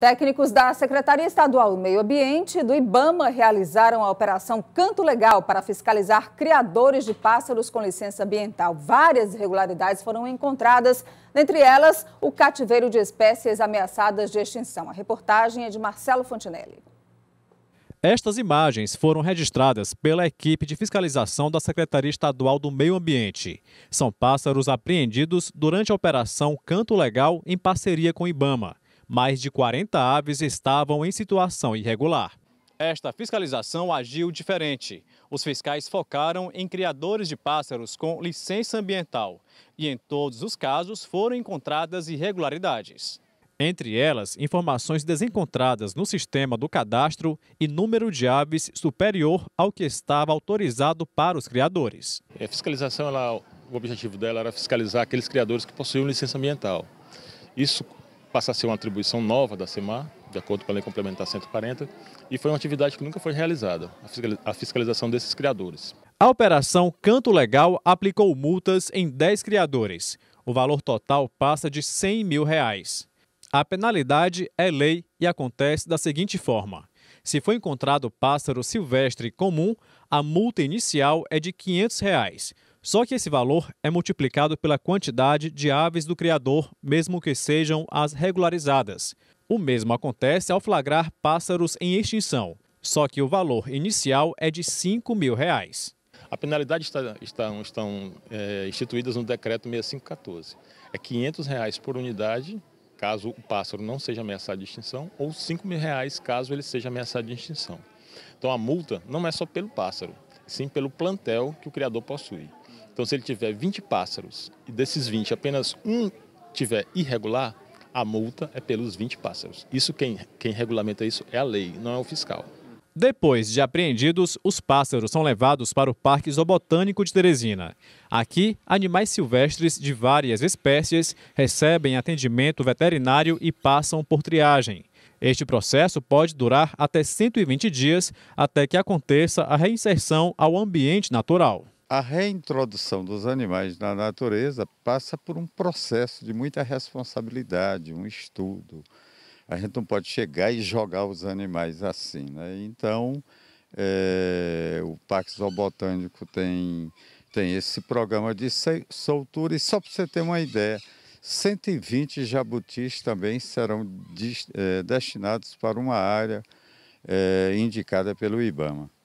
Técnicos da Secretaria Estadual do Meio Ambiente do IBAMA realizaram a Operação Canto Legal para fiscalizar criadores de pássaros com licença ambiental. Várias irregularidades foram encontradas, dentre elas o cativeiro de espécies ameaçadas de extinção. A reportagem é de Marcelo Fontinelli. Estas imagens foram registradas pela equipe de fiscalização da Secretaria Estadual do Meio Ambiente. São pássaros apreendidos durante a Operação Canto Legal em parceria com o IBAMA mais de 40 aves estavam em situação irregular. Esta fiscalização agiu diferente. Os fiscais focaram em criadores de pássaros com licença ambiental e, em todos os casos, foram encontradas irregularidades. Entre elas, informações desencontradas no sistema do cadastro e número de aves superior ao que estava autorizado para os criadores. A é, fiscalização, ela, o objetivo dela era fiscalizar aqueles criadores que possuíam licença ambiental. Isso passa a ser uma atribuição nova da SEMAR, de acordo com a Lei Complementar 140, e foi uma atividade que nunca foi realizada, a fiscalização desses criadores. A operação Canto Legal aplicou multas em 10 criadores. O valor total passa de 100 mil reais. A penalidade é lei e acontece da seguinte forma. Se for encontrado pássaro silvestre comum, a multa inicial é de R$ 500, reais, só que esse valor é multiplicado pela quantidade de aves do criador, mesmo que sejam as regularizadas. O mesmo acontece ao flagrar pássaros em extinção, só que o valor inicial é de 5 mil reais. A penalidade está, estão, estão é, instituídas no decreto 6514. É 500 reais por unidade, caso o pássaro não seja ameaçado de extinção, ou 5 mil reais caso ele seja ameaçado de extinção. Então a multa não é só pelo pássaro, sim pelo plantel que o criador possui. Então, se ele tiver 20 pássaros e desses 20 apenas um tiver irregular, a multa é pelos 20 pássaros. Isso quem, quem regulamenta isso é a lei, não é o fiscal. Depois de apreendidos, os pássaros são levados para o Parque Zoobotânico de Teresina. Aqui, animais silvestres de várias espécies recebem atendimento veterinário e passam por triagem. Este processo pode durar até 120 dias até que aconteça a reinserção ao ambiente natural. A reintrodução dos animais na natureza passa por um processo de muita responsabilidade, um estudo. A gente não pode chegar e jogar os animais assim, né? Então, é, o Parque Zoobotânico tem, tem esse programa de soltura. E só para você ter uma ideia, 120 jabutis também serão é, destinados para uma área é, indicada pelo IBAMA.